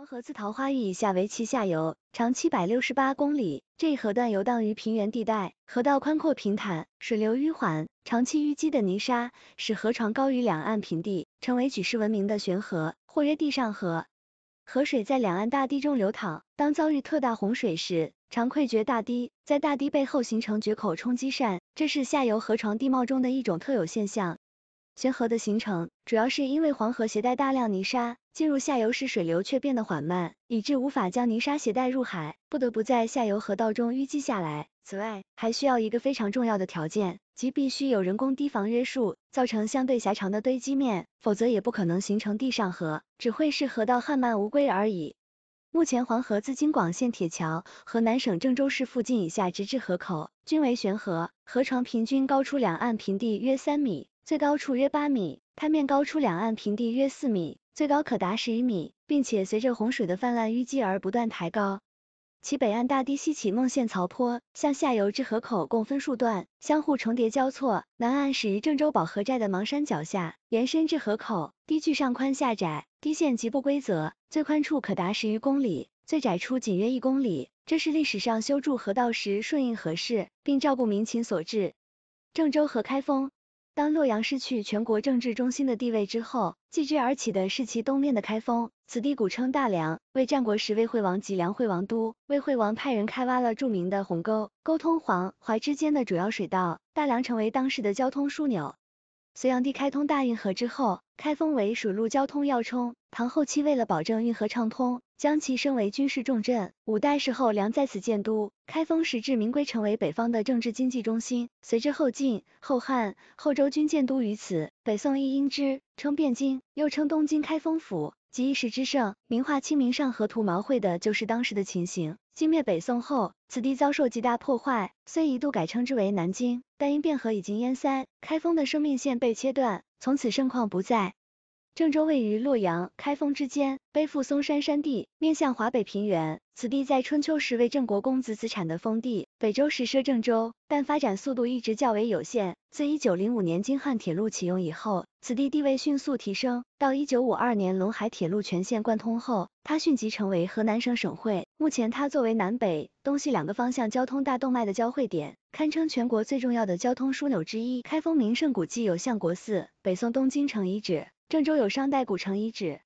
黄河自桃花峪以下为其下游，长七百六十八公里。这一河段游荡于平原地带，河道宽阔平坦，水流迂缓。长期淤积的泥沙使河床高于两岸平地，成为举世闻名的悬河，或曰地上河。河水在两岸大堤中流淌，当遭遇特大洪水时，常溃决大堤，在大堤背后形成决口冲积扇，这是下游河床地貌中的一种特有现象。悬河的形成主要是因为黄河携带大量泥沙进入下游时，水流却变得缓慢，以致无法将泥沙携带入海，不得不在下游河道中淤积下来。此外，还需要一个非常重要的条件，即必须有人工堤防约束，造成相对狭长的堆积面，否则也不可能形成地上河，只会是河道汉漫无归而已。目前黄河自京广线铁桥河南省郑州市附近以下，直至河口，均为悬河，河床平均高出两岸平地约三米。最高处约八米，滩面高出两岸平地约四米，最高可达十余米，并且随着洪水的泛滥淤积而不断抬高。其北岸大堤西起孟县曹坡，向下游至河口共分数段，相互重叠交错。南岸始于郑州保河寨的邙山脚下，延伸至河口，堤距上宽下窄，堤线极不规则，最宽处可达十余公里，最窄处仅约一公里。这是历史上修筑河道时顺应河势，并照顾民情所致。郑州河开封。当洛阳失去全国政治中心的地位之后，继之而起的是其东面的开封。此地古称大梁，为战国时魏惠王及梁惠王都。魏惠王派人开挖了著名的鸿沟，沟通黄淮之间的主要水道，大梁成为当时的交通枢纽。隋炀帝开通大运河之后，开封为水路交通要冲。唐后期为了保证运河畅通，将其升为军事重镇。五代时候，梁在此建都，开封实至名归，成为北方的政治经济中心。随之后晋、后汉、后周均建都于此。北宋亦因之称汴京，又称东京开封府，及一时之盛。名画《清明上河图》描绘的就是当时的情形。金灭北宋后，此地遭受极大破坏，虽一度改称之为南京，但因汴河已经淹塞，开封的生命线被切断，从此盛况不再。郑州位于洛阳、开封之间，背负嵩山山地，面向华北平原。此地在春秋时为郑国公子子产的封地，北周时设郑州，但发展速度一直较为有限。自一九零五年京汉铁路启用以后，此地地位迅速提升。到一九五二年陇海铁路全线贯通后，它迅即成为河南省省会。目前，它作为南北、东西两个方向交通大动脉的交汇点，堪称全国最重要的交通枢纽之一。开封名胜古迹有相国寺、北宋东京城遗址。郑州有商代古城遗址。